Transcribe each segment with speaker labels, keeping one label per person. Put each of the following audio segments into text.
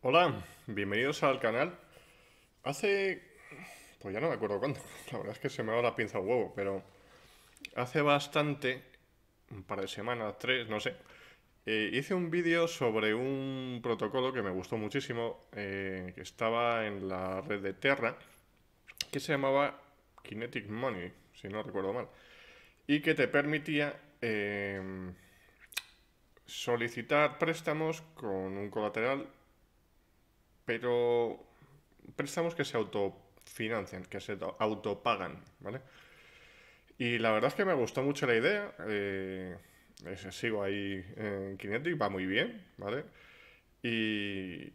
Speaker 1: Hola, bienvenidos al canal. Hace... Pues ya no me acuerdo cuándo. La verdad es que se me va la pinza al huevo, pero... Hace bastante, un par de semanas, tres, no sé. Eh, hice un vídeo sobre un protocolo que me gustó muchísimo, eh, que estaba en la red de Terra, que se llamaba Kinetic Money, si no recuerdo mal, y que te permitía... Eh, solicitar préstamos con un colateral pero préstamos que se autofinancian, que se autopagan, ¿vale? Y la verdad es que me gustó mucho la idea. Eh, sigo ahí en Kinetic, va muy bien, ¿vale? Y,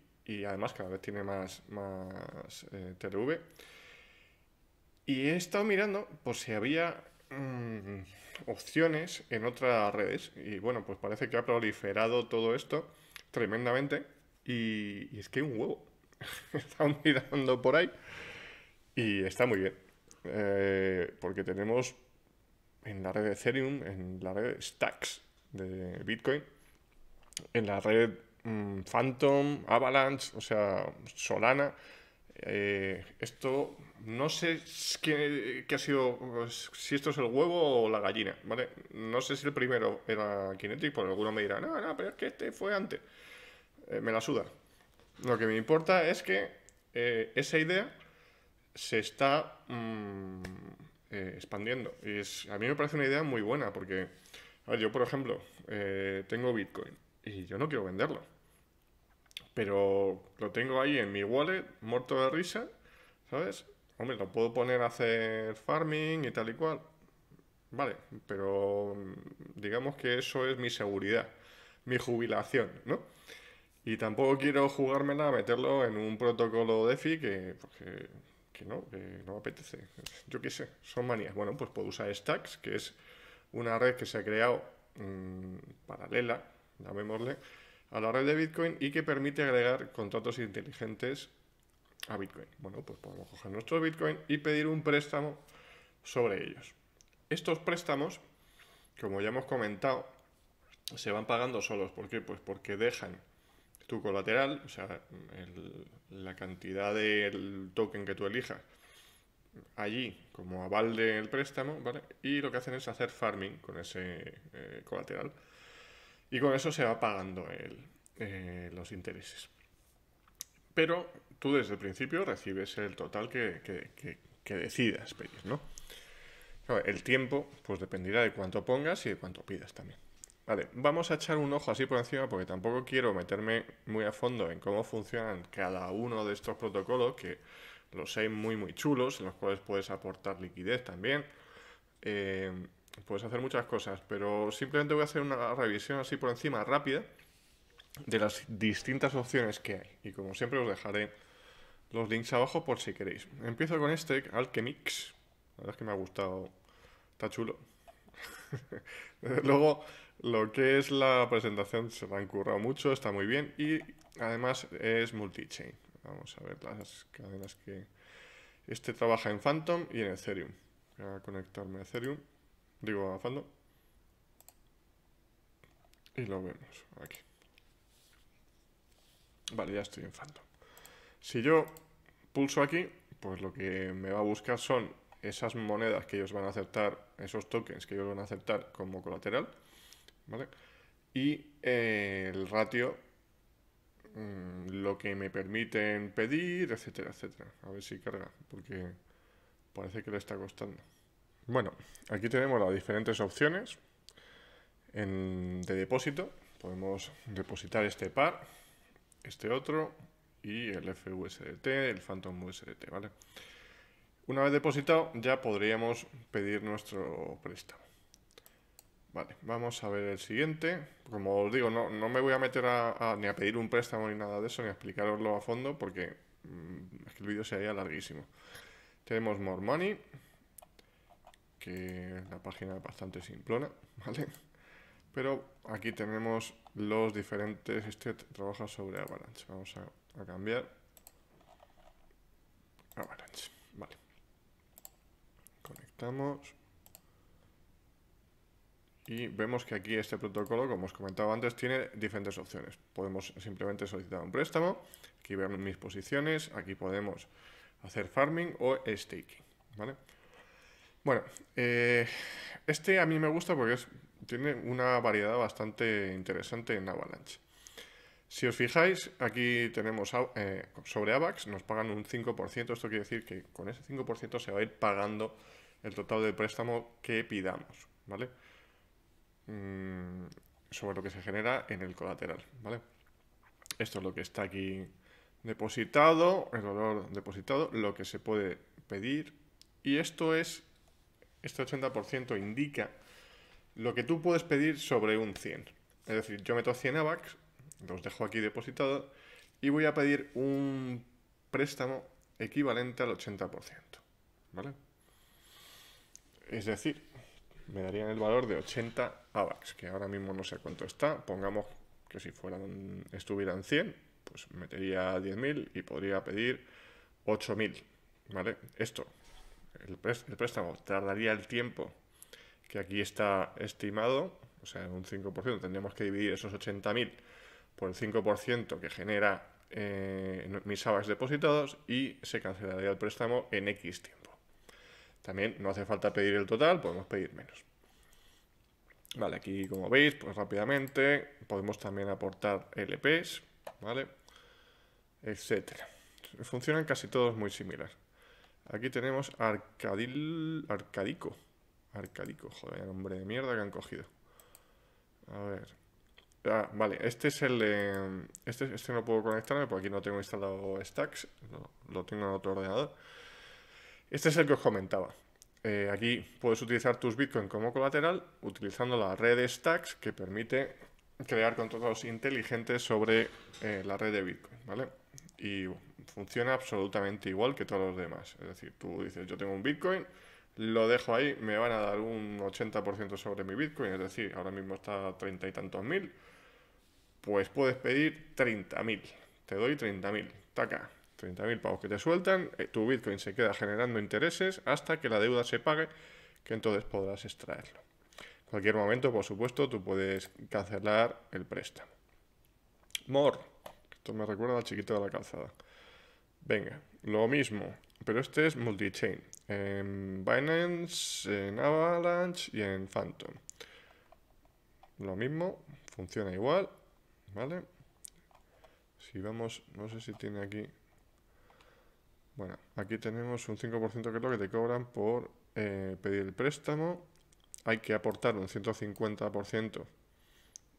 Speaker 1: además cada vez tiene más, más eh, Y he estado mirando por si había mm, opciones en otras redes. Y bueno, pues parece que ha proliferado todo esto tremendamente. Y, es que hay un huevo. está mirando por ahí. Y está muy bien. Eh, porque tenemos en la red de Ethereum, en la red Stacks de Bitcoin, en la red mm, Phantom, Avalanche, o sea, Solana. Eh, esto no sé qué, qué, ha sido, pues, si esto es el huevo o la gallina, ¿vale? No sé si el primero era Kinetic, porque algunos me dirán, no, no, pero es que este fue antes. Eh, me la suda. Lo que me importa es que eh, esa idea se está mm, eh, expandiendo. Y a mí me parece una idea muy buena porque, yo por ejemplo, tengo Bitcoin y yo no quiero venderlo. Pero lo tengo ahí en mi wallet, muerto de risa, ¿sabes? Hombre, lo puedo poner a hacer farming y tal y cual. Vale, pero digamos que eso es mi seguridad, mi jubilación, ¿no? Y tampoco quiero jugármela a meterlo en un protocolo DeFi que, que no, no me apetece. Yo qué sé, son manías. Bueno, pues puedo usar Stacks, que es una red que se ha creado mm, paralela, llamémosle, a la red de Bitcoin y que permite agregar contratos inteligentes a Bitcoin. Bueno, pues podemos coger nuestro Bitcoin y pedir un préstamo sobre ellos. Estos préstamos, como ya hemos comentado, se van pagando solos. ¿Por qué? Pues porque dejan tu colateral, o sea, la cantidad del token que tú elijas allí como aval el préstamo, ¿vale? Y lo que hacen es hacer farming con ese eh, colateral. Y con eso se va pagando eh, los intereses. Pero tú desde el principio recibes el total que, decidas pedir, ¿no? El tiempo, pues dependerá de cuánto pongas y de cuánto pidas también. Vale, vamos a echar un ojo así por encima porque tampoco quiero meterme muy a fondo en cómo funcionan cada uno de estos protocolos, que los hay muy muy chulos, en los cuales puedes aportar liquidez también. Eh, puedes hacer muchas cosas, pero simplemente voy a hacer una revisión así por encima rápida de las distintas opciones que hay. Y como siempre os dejaré los links abajo por si queréis. Empiezo con este, Alchemix. La verdad es que me ha gustado. Está chulo. luego lo que es la presentación se la han currado mucho, está muy bien y además es multi-chain. Vamos a ver las cadenas que... Este trabaja en Phantom y en Ethereum. Voy a conectarme a Ethereum, digo a Phantom. Y lo vemos aquí. Vale, ya estoy en Phantom. Si yo pulso aquí, pues lo que me va a buscar son esas monedas que ellos van a aceptar, esos tokens que ellos van a aceptar como colateral. Y eh, el ratio, mm, lo que me permiten pedir, etcétera, etcétera. A ver si carga, porque parece que le está costando. Bueno, aquí tenemos las diferentes opciones de depósito. Podemos depositar este par, este otro y el FUSDT, el Phantom USDT, Una vez depositado ya podríamos pedir nuestro préstamo. Vale, vamos a ver el siguiente. Como os digo, no, me voy a meter ni a pedir un préstamo ni nada de eso, ni a explicaroslo a fondo, porque mm, el vídeo se sería larguísimo. Tenemos More Money, que la página bastante simplona, ¿vale? Pero aquí tenemos los diferentes... Este trabaja sobre Avalanche. Vamos a, a cambiar. Avalanche, vale. Conectamos. Y vemos que aquí este protocolo, como os comentaba antes, tiene diferentes opciones. Podemos simplemente solicitar un préstamo, aquí ver mis posiciones, aquí podemos hacer farming o staking, ¿vale? Bueno, eh, este a mí me gusta porque tiene una variedad bastante interesante en Avalanche. Si os fijáis, aquí tenemos eh, sobre AVAX, nos pagan un 5%, esto quiere decir que con ese 5% se va a ir pagando el total de préstamo que pidamos, ¿vale? Mm, sobre lo que se genera en el colateral, ¿vale? Esto es lo que está aquí depositado, el valor depositado, lo que se puede pedir y esto es, este 80% indica lo que tú puedes pedir sobre un 100. Es decir, yo meto 100 AVAX, los dejo aquí depositados y voy a pedir un préstamo equivalente al 80%, ¿vale? Es decir, me darían el valor de 80 AVAX, que ahora mismo no sé cuánto está. Pongamos que si fueran, estuvieran 100, pues metería 10.000 y podría pedir 8.000, ¿vale? Esto, el, préstamo tardaría el tiempo que aquí está estimado, o sea, un 5%, tendríamos que dividir esos 80.000 por el 5% que genera eh, mis AVAX depositados y se cancelaría el préstamo en X tiempo. También no hace falta pedir el total, podemos pedir menos. Vale, aquí como veis, pues rápidamente podemos también aportar LPs, ¿vale? Etcétera. Funcionan casi todos muy similares. Aquí tenemos Arcadil... Arcadico. Arcadico, joder, nombre de mierda que han cogido. A ver. Ah, vale, este es el este, este, no puedo conectarme porque aquí no tengo instalado Stacks. No, lo tengo en otro ordenador. Este es el que os comentaba. Eh, aquí puedes utilizar tus Bitcoin como colateral utilizando la red Stacks que permite crear contratos inteligentes sobre eh, la red de Bitcoin, ¿vale? Y funciona absolutamente igual que todos los demás. Es decir, tú dices, yo tengo un Bitcoin, lo dejo ahí, me van a dar un 80% sobre mi Bitcoin, es decir, ahora mismo está a treinta y tantos mil, pues puedes pedir 30.000, te doy 30.000, taca, 30.000 pavos que te sueltan, eh, tu Bitcoin se queda generando intereses hasta que la deuda se pague, que entonces podrás extraerlo. En cualquier momento, por supuesto, tú puedes cancelar el préstamo. More. Esto me recuerda al chiquito de la calzada. Venga, lo mismo, pero este es multi En Binance, en Avalanche y en Phantom. Lo mismo, funciona igual, ¿vale? Si vamos, no sé si tiene aquí bueno, aquí tenemos un 5% que es lo que te cobran por eh, pedir el préstamo. Hay que aportar un 150%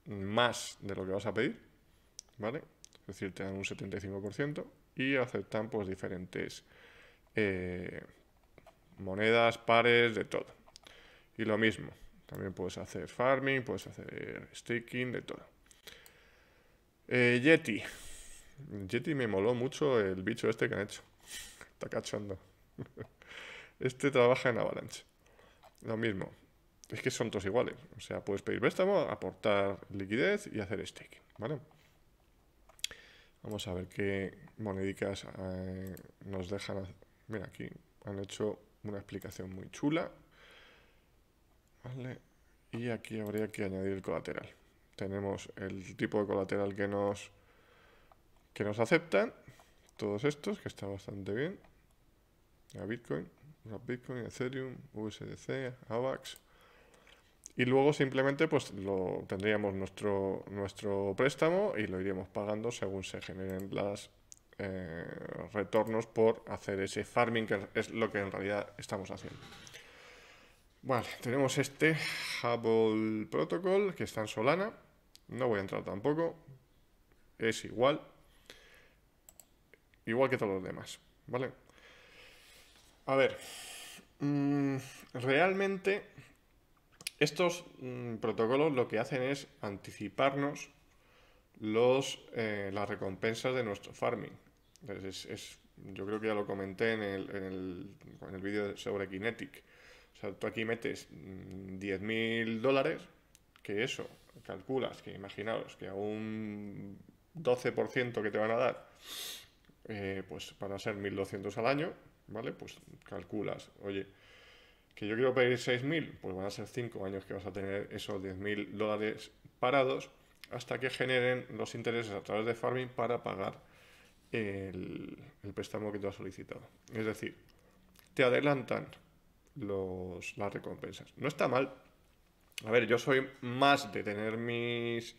Speaker 1: más de lo que vas a pedir, ¿vale? Es decir, te dan un 75% y aceptan pues diferentes eh, monedas, pares, de todo. Y lo mismo, también puedes hacer farming, puedes hacer staking, de todo. Eh, Yeti. Yeti me moló mucho el bicho este que han hecho. Está cachando Este trabaja en Avalanche. Lo mismo. Es que son todos iguales. O sea, puedes pedir préstamo, aportar liquidez y hacer staking. ¿Vale? Vamos a ver qué monedicas eh, nos dejan. Mira, aquí han hecho una explicación muy chula. ¿Vale? Y aquí habría que añadir el colateral. Tenemos el tipo de colateral que nos, que nos aceptan todos estos, que está bastante bien. Bitcoin, Bitcoin, Ethereum, USDC, AVAX. Y luego simplemente pues lo tendríamos nuestro, nuestro préstamo y lo iríamos pagando según se generen los eh, retornos por hacer ese farming, que es lo que en realidad estamos haciendo. Vale, tenemos este Hubble Protocol que está en Solana. No voy a entrar tampoco. Es igual, igual que todos los demás, ¿vale? A ver, mm, realmente estos mm, protocolos lo que hacen es anticiparnos los, eh, las recompensas de nuestro farming. es, yo creo que ya lo comenté en el, vídeo sobre Kinetic. O sea, tú aquí metes 10.000 mm, dólares, que eso calculas, que imaginaos que a un 12% que te van a dar pues pues para ser 1.200 al año, ¿vale? Pues calculas, oye, que yo quiero pedir 6.000, pues van a ser 5 años que vas a tener esos 10.000 dólares parados hasta que generen los intereses a través de farming para pagar el, préstamo que tú has solicitado. Es decir, te adelantan los, las recompensas. No está mal. A ver, yo soy más de tener mis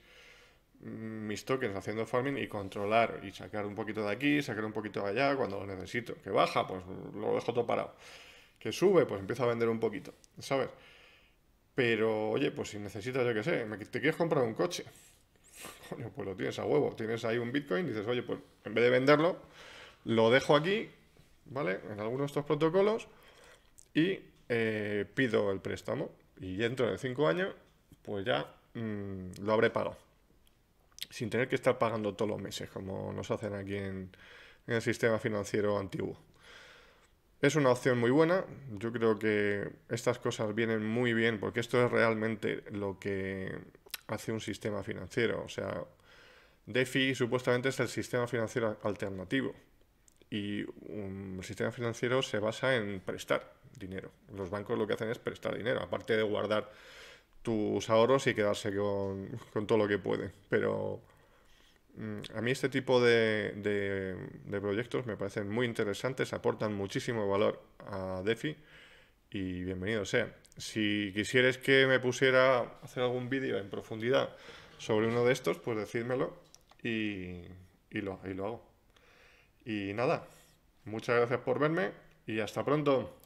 Speaker 1: mis tokens haciendo farming y controlar y sacar un poquito de aquí, sacar un poquito de allá cuando lo necesito. Que baja, pues lo dejo todo parado. Que sube, pues empiezo a vender un poquito, ¿sabes? Pero, oye, pues si necesitas, yo qué sé, te quieres comprar un coche. pues lo tienes a huevo. Tienes ahí un Bitcoin dices, oye, pues en vez de venderlo, lo dejo aquí, ¿vale? En algunos de estos protocolos y eh, pido el préstamo. Y dentro de cinco años, pues ya mm, lo habré pagado sin tener que estar pagando todos los meses, como nos hacen aquí en, el sistema financiero antiguo. Es una opción muy buena, yo creo que estas cosas vienen muy bien porque esto es realmente lo que hace un sistema financiero. O sea, DeFi supuestamente es el sistema financiero alternativo y un sistema financiero se basa en prestar dinero. Los bancos lo que hacen es prestar dinero, aparte de guardar tus ahorros y quedarse con, todo lo que puede. Pero mm, a mí este tipo de, proyectos me parecen muy interesantes, aportan muchísimo valor a DeFi y bienvenido sea. Si quisieres que me pusiera a hacer algún vídeo en profundidad sobre uno de estos, pues decídmelo y, lo, y lo hago. Y nada, muchas gracias por verme y hasta pronto.